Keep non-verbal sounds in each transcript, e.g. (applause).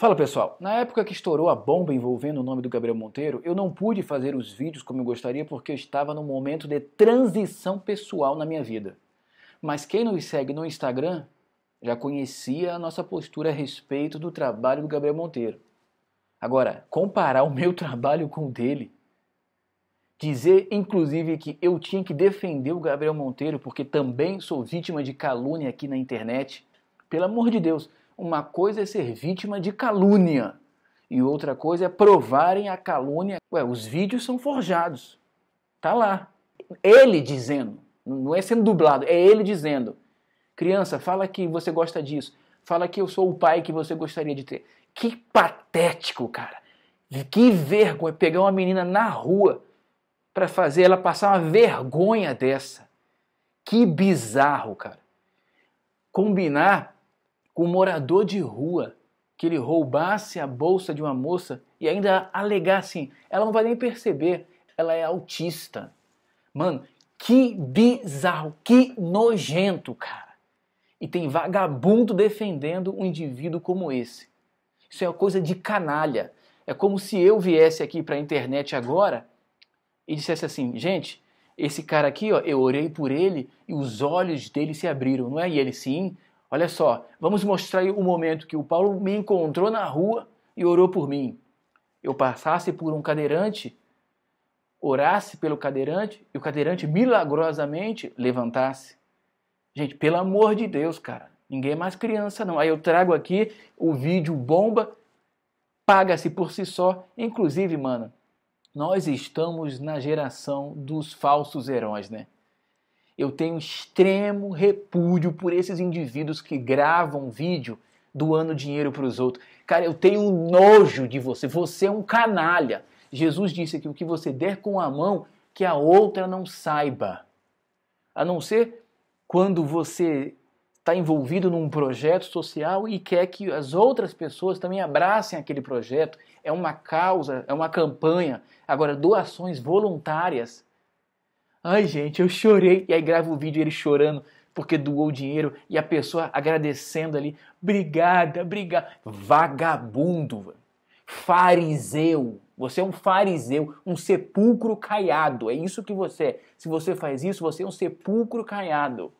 Fala pessoal, na época que estourou a bomba envolvendo o nome do Gabriel Monteiro, eu não pude fazer os vídeos como eu gostaria porque eu estava num momento de transição pessoal na minha vida. Mas quem nos segue no Instagram já conhecia a nossa postura a respeito do trabalho do Gabriel Monteiro. Agora, comparar o meu (laughs) trabalho com o dele, dizer inclusive que eu tinha que defender o Gabriel Monteiro porque também sou vítima de calúnia aqui na internet, pelo amor de Deus, uma coisa é ser vítima de calúnia e outra coisa é provarem a calúnia. Ué, os vídeos são forjados. Tá lá. Ele dizendo, não é sendo dublado, é ele dizendo. Criança, fala que você gosta disso. Fala que eu sou o pai que você gostaria de ter. Que patético, cara. Que vergonha pegar uma menina na rua para fazer ela passar uma vergonha dessa. Que bizarro, cara. Combinar com um morador de rua que ele roubasse a bolsa de uma moça e ainda alegar assim, ela não vai nem perceber, ela é autista. Mano, que bizarro, que nojento, cara. E tem vagabundo defendendo um indivíduo como esse. Isso é uma coisa de canalha. É como se eu viesse aqui para a internet agora e dissesse assim, gente, esse cara aqui, ó, eu orei por ele e os olhos dele se abriram, não é? E ele sim, Olha só, vamos mostrar o momento que o Paulo me encontrou na rua e orou por mim. Eu passasse por um cadeirante, orasse pelo cadeirante e o cadeirante milagrosamente levantasse. Gente, pelo amor de Deus, cara, ninguém é mais criança não. Aí eu trago aqui o vídeo bomba, paga-se por si só. Inclusive, mano, nós estamos na geração dos falsos heróis, né? Eu tenho extremo repúdio por esses indivíduos que gravam vídeo doando dinheiro para os outros. Cara, eu tenho nojo de você. Você é um canalha. Jesus disse que o que você der com a mão, que a outra não saiba. A não ser quando você está envolvido num projeto social e quer que as outras pessoas também abracem aquele projeto. É uma causa, é uma campanha. Agora, doações voluntárias Ai, gente, eu chorei. E aí grava o vídeo ele chorando porque doou dinheiro e a pessoa agradecendo ali. Obrigada, obrigada. Vagabundo, fariseu. Você é um fariseu, um sepulcro caiado. É isso que você é. Se você faz isso, você é um sepulcro caiado.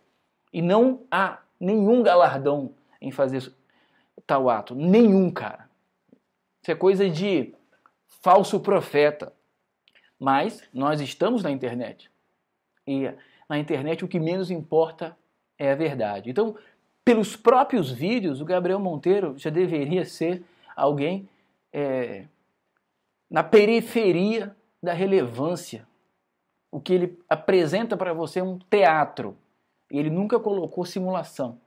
E não há nenhum galardão em fazer tal ato. Nenhum, cara. Isso é coisa de falso profeta. Mas nós estamos na internet. E na internet o que menos importa é a verdade. Então, pelos próprios vídeos, o Gabriel Monteiro já deveria ser alguém é, na periferia da relevância. O que ele apresenta para você é um teatro. Ele nunca colocou simulação.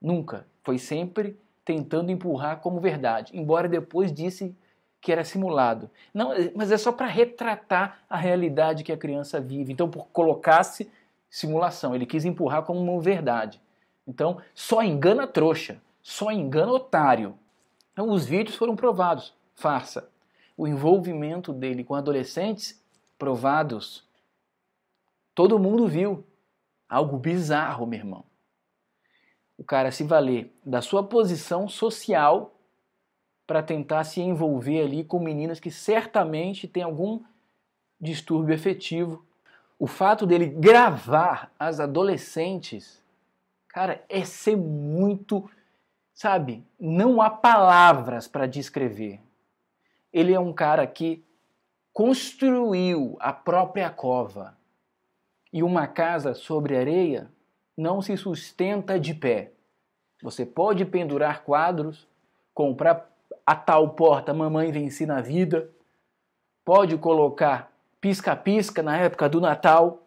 Nunca. Foi sempre tentando empurrar como verdade. Embora depois disse que era simulado. Não, mas é só para retratar a realidade que a criança vive. Então, por colocasse simulação, ele quis empurrar como uma verdade. Então, só engana trouxa, só engana otário. Então, os vídeos foram provados, farsa. O envolvimento dele com adolescentes, provados. Todo mundo viu. Algo bizarro, meu irmão. O cara se valer da sua posição social para tentar se envolver ali com meninas que certamente têm algum distúrbio afetivo. O fato dele gravar as adolescentes, cara, é ser muito, sabe? Não há palavras para descrever. Ele é um cara que construiu a própria cova. E uma casa sobre areia não se sustenta de pé. Você pode pendurar quadros, comprar a tal porta mamãe venci na vida. Pode colocar pisca-pisca na época do Natal,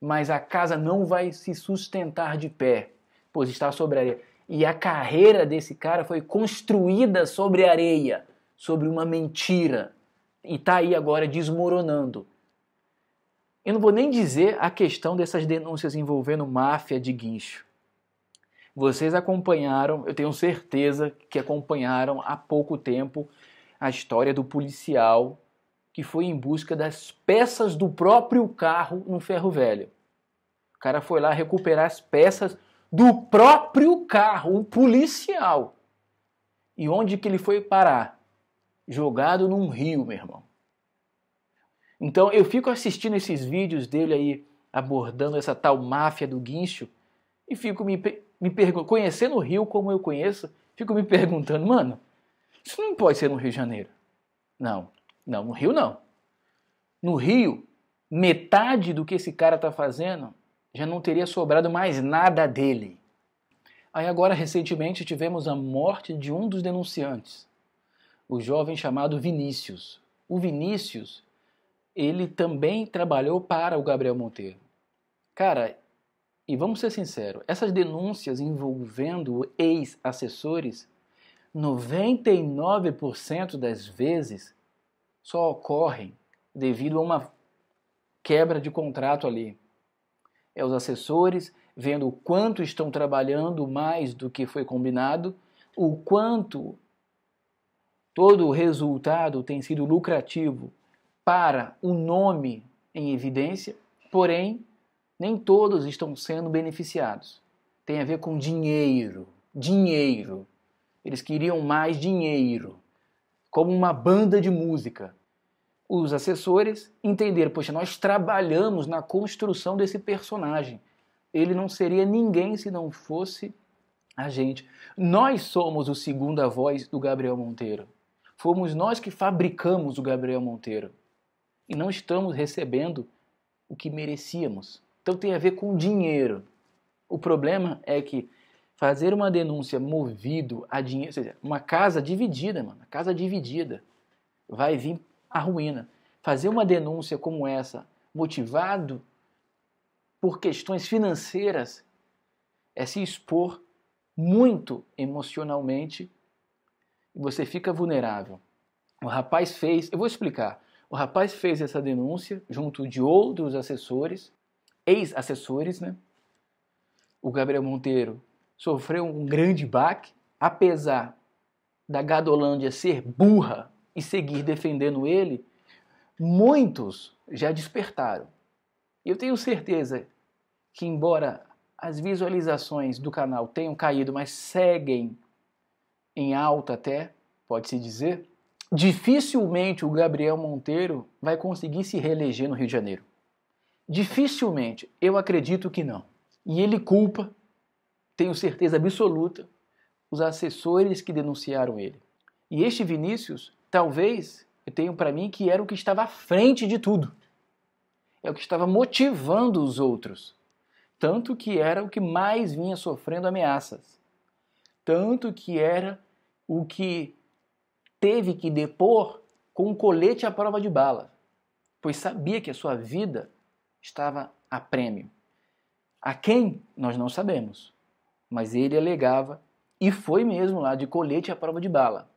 mas a casa não vai se sustentar de pé, pois está sobre areia. E a carreira desse cara foi construída sobre areia, sobre uma mentira. E está aí agora desmoronando. Eu não vou nem dizer a questão dessas denúncias envolvendo máfia de guincho. Vocês acompanharam, eu tenho certeza que acompanharam há pouco tempo a história do policial que foi em busca das peças do próprio carro no ferro velho. O cara foi lá recuperar as peças do próprio carro, um policial. E onde que ele foi parar? Jogado num rio, meu irmão. Então eu fico assistindo esses vídeos dele aí abordando essa tal máfia do guincho e fico me me pergun- conhecendo o Rio como eu conheço, fico me perguntando, mano, isso não pode ser no Rio de Janeiro. Não, não, no Rio não. No Rio, metade do que esse cara está fazendo já não teria sobrado mais nada dele. Aí agora, recentemente, tivemos a morte de um dos denunciantes, o jovem chamado Vinícius. O Vinícius, ele também trabalhou para o Gabriel Monteiro. Cara, e vamos ser sinceros, essas denúncias envolvendo ex-assessores, 99% das vezes só ocorrem devido a uma quebra de contrato ali. É os assessores vendo o quanto estão trabalhando mais do que foi combinado, o quanto todo o resultado tem sido lucrativo para o nome em evidência, porém nem todos estão sendo beneficiados. Tem a ver com dinheiro. Dinheiro. Eles queriam mais dinheiro. Como uma banda de música. Os assessores entenderam: poxa, nós trabalhamos na construção desse personagem. Ele não seria ninguém se não fosse a gente. Nós somos o segunda voz do Gabriel Monteiro. Fomos nós que fabricamos o Gabriel Monteiro. E não estamos recebendo o que merecíamos. Então tem a ver com dinheiro. O problema é que fazer uma denúncia movido a dinheiro, ou seja, uma casa dividida, mano, casa dividida, vai vir a ruína. Fazer uma denúncia como essa, motivado por questões financeiras, é se expor muito emocionalmente e você fica vulnerável. O rapaz fez, eu vou explicar. O rapaz fez essa denúncia junto de outros assessores ex-assessores, né? O Gabriel Monteiro sofreu um grande baque, apesar da Gadolândia ser burra e seguir defendendo ele, muitos já despertaram. Eu tenho certeza que, embora as visualizações do canal tenham caído, mas seguem em alta até, pode-se dizer, dificilmente o Gabriel Monteiro vai conseguir se reeleger no Rio de Janeiro. Dificilmente, eu acredito que não. E ele culpa, tenho certeza absoluta, os assessores que denunciaram ele. E este Vinícius, talvez, eu tenho para mim que era o que estava à frente de tudo. É o que estava motivando os outros. Tanto que era o que mais vinha sofrendo ameaças. Tanto que era o que teve que depor com um colete à prova de bala, pois sabia que a sua vida estava a prêmio. A quem nós não sabemos, mas ele alegava e foi mesmo lá de colete à prova de bala.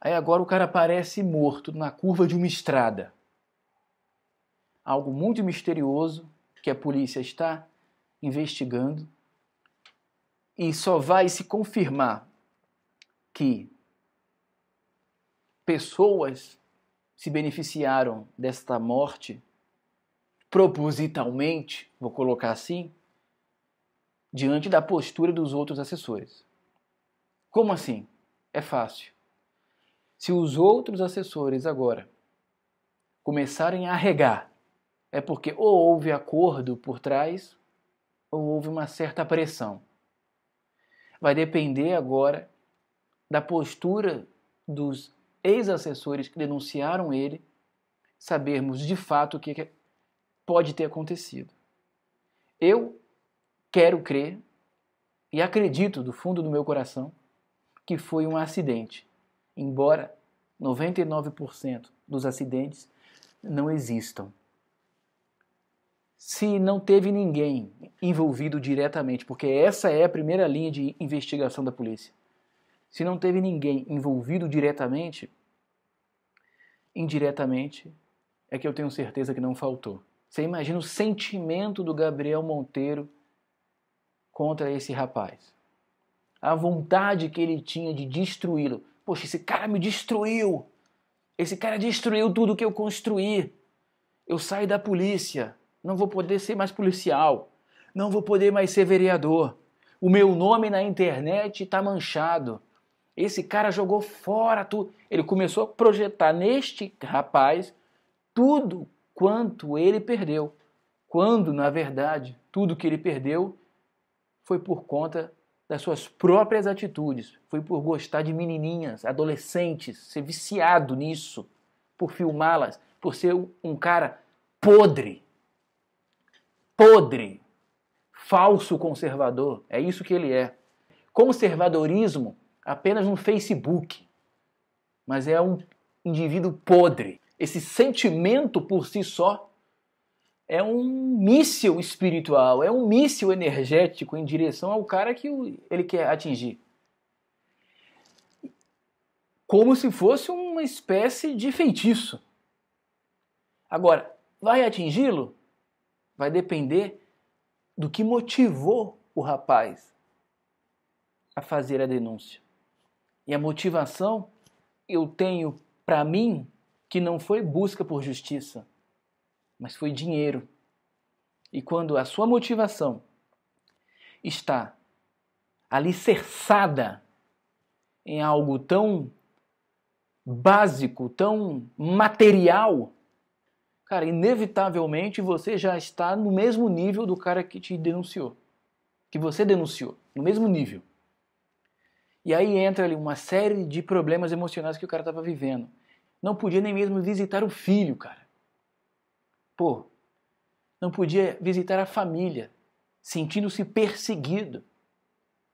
Aí agora o cara aparece morto na curva de uma estrada. Algo muito misterioso que a polícia está investigando e só vai se confirmar que pessoas se beneficiaram desta morte propositalmente, vou colocar assim, diante da postura dos outros assessores. Como assim? É fácil. Se os outros assessores agora começarem a regar, é porque ou houve acordo por trás ou houve uma certa pressão. Vai depender agora da postura dos ex-assessores que denunciaram ele, sabermos de fato o que pode ter acontecido. Eu quero crer e acredito do fundo do meu coração que foi um acidente, embora 99% dos acidentes não existam. Se não teve ninguém envolvido diretamente, porque essa é a primeira linha de investigação da polícia se não teve ninguém envolvido diretamente, indiretamente, é que eu tenho certeza que não faltou. Você imagina o sentimento do Gabriel Monteiro contra esse rapaz. A vontade que ele tinha de destruí-lo. Poxa, esse cara me destruiu. Esse cara destruiu tudo que eu construí. Eu saio da polícia. Não vou poder ser mais policial. Não vou poder mais ser vereador. O meu nome na internet está manchado. Esse cara jogou fora tudo. Ele começou a projetar neste rapaz tudo quanto ele perdeu, quando na verdade tudo que ele perdeu foi por conta das suas próprias atitudes, foi por gostar de menininhas, adolescentes, ser viciado nisso, por filmá-las, por ser um cara podre, podre, falso conservador. É isso que ele é. Conservadorismo apenas no Facebook, mas é um indivíduo podre. Esse sentimento por si só é um míssil espiritual, é um míssil energético em direção ao cara que ele quer atingir. Como se fosse uma espécie de feitiço. Agora, vai atingi-lo? Vai depender do que motivou o rapaz a fazer a denúncia. E a motivação eu tenho para mim que não foi busca por justiça, mas foi dinheiro. E quando a sua motivação está alicerçada em algo tão básico, tão material, cara, inevitavelmente você já está no mesmo nível do cara que te denunciou, que você denunciou, no mesmo nível. E aí entra ali uma série de problemas emocionais que o cara estava vivendo. Não podia nem mesmo visitar o filho, cara. Pô, não podia visitar a família, sentindo-se perseguido.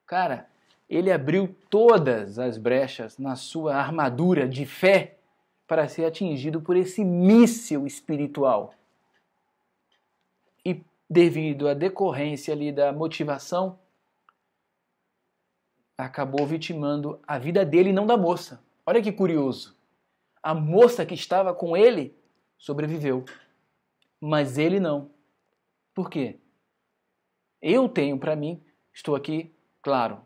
Cara, ele abriu todas as brechas na sua armadura de fé para ser atingido por esse míssil espiritual. E devido à decorrência ali da motivação acabou vitimando a vida dele e não da moça. Olha que curioso. A moça que estava com ele sobreviveu, mas ele não. Por quê? Eu tenho para mim, estou aqui, claro,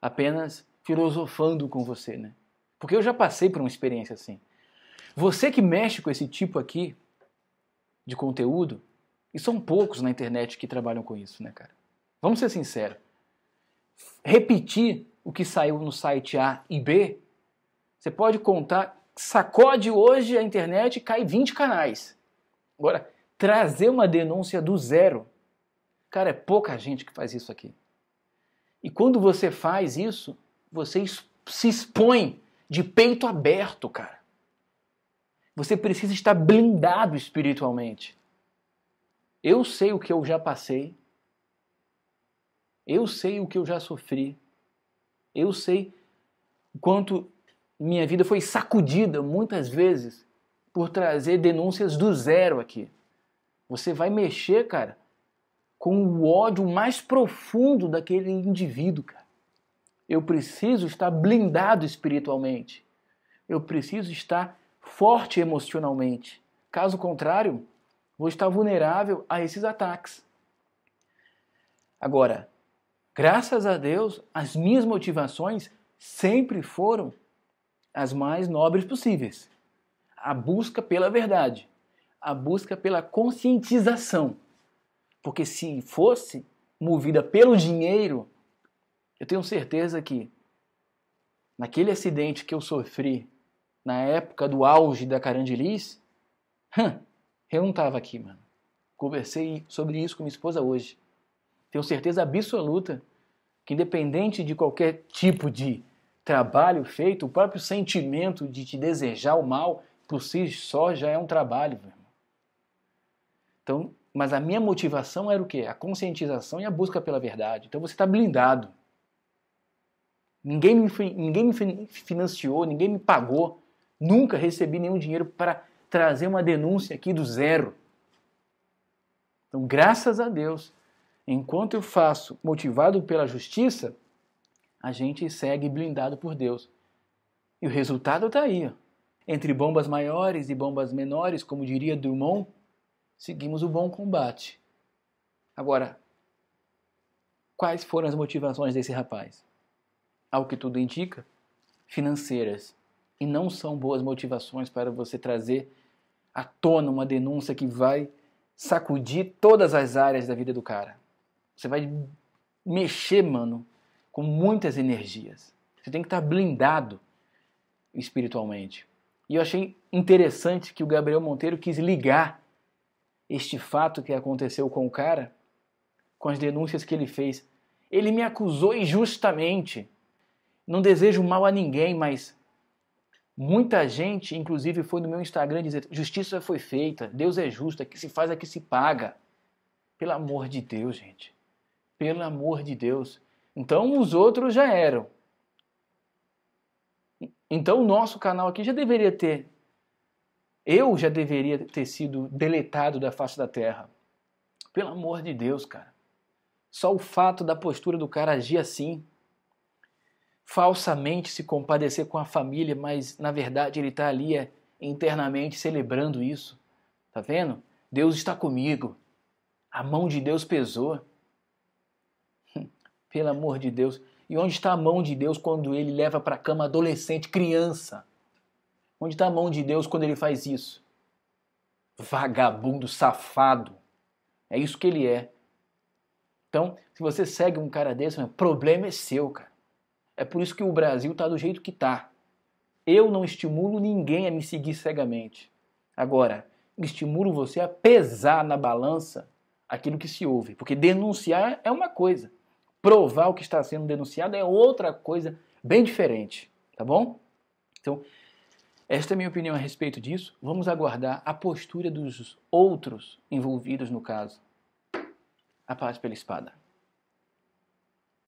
apenas filosofando com você, né? Porque eu já passei por uma experiência assim. Você que mexe com esse tipo aqui de conteúdo, e são poucos na internet que trabalham com isso, né, cara? Vamos ser sinceros. Repetir o que saiu no site A e B, você pode contar, sacode hoje a internet e cai 20 canais. Agora, trazer uma denúncia do zero, cara, é pouca gente que faz isso aqui. E quando você faz isso, você se expõe de peito aberto, cara. Você precisa estar blindado espiritualmente. Eu sei o que eu já passei. Eu sei o que eu já sofri. Eu sei o quanto minha vida foi sacudida muitas vezes por trazer denúncias do zero aqui. Você vai mexer, cara, com o ódio mais profundo daquele indivíduo, cara. Eu preciso estar blindado espiritualmente. Eu preciso estar forte emocionalmente. Caso contrário, vou estar vulnerável a esses ataques. Agora, Graças a Deus, as minhas motivações sempre foram as mais nobres possíveis. A busca pela verdade, a busca pela conscientização. Porque se fosse movida pelo dinheiro, eu tenho certeza que naquele acidente que eu sofri na época do auge da Carandilis, eu não estava aqui, mano. Conversei sobre isso com minha esposa hoje. Tenho certeza absoluta que, independente de qualquer tipo de trabalho feito, o próprio sentimento de te desejar o mal por si só já é um trabalho. Então, mas a minha motivação era o quê? A conscientização e a busca pela verdade. Então você está blindado. Ninguém me, ninguém me financiou, ninguém me pagou. Nunca recebi nenhum dinheiro para trazer uma denúncia aqui do zero. Então, graças a Deus, Enquanto eu faço motivado pela justiça, a gente segue blindado por Deus. E o resultado está aí. Entre bombas maiores e bombas menores, como diria Drummond, seguimos o bom combate. Agora, quais foram as motivações desse rapaz? Ao que tudo indica, financeiras. E não são boas motivações para você trazer à tona uma denúncia que vai sacudir todas as áreas da vida do cara. Você vai mexer, mano, com muitas energias. Você tem que estar blindado espiritualmente. E eu achei interessante que o Gabriel Monteiro quis ligar este fato que aconteceu com o cara com as denúncias que ele fez. Ele me acusou injustamente. Não desejo mal a ninguém, mas muita gente, inclusive, foi no meu Instagram dizer: justiça foi feita, Deus é justo, é que se faz, é que se paga. Pelo amor de Deus, gente. Pelo amor de Deus. Então os outros já eram. Então o nosso canal aqui já deveria ter. Eu já deveria ter sido deletado da face da terra. Pelo amor de Deus, cara. Só o fato da postura do cara agir assim, falsamente se compadecer com a família, mas na verdade ele está ali é, internamente celebrando isso. Tá vendo? Deus está comigo. A mão de Deus pesou. Pelo amor de Deus. E onde está a mão de Deus quando ele leva para a cama adolescente, criança? Onde está a mão de Deus quando ele faz isso? Vagabundo, safado. É isso que ele é. Então, se você segue um cara desse, o problema é seu, cara. É por isso que o Brasil está do jeito que está. Eu não estimulo ninguém a me seguir cegamente. Agora, estimulo você a pesar na balança aquilo que se ouve, porque denunciar é uma coisa, provar o que está sendo denunciado é outra coisa bem diferente, tá bom? Então, esta é a minha opinião a respeito disso. Vamos aguardar a postura dos outros envolvidos no caso. A paz pela espada.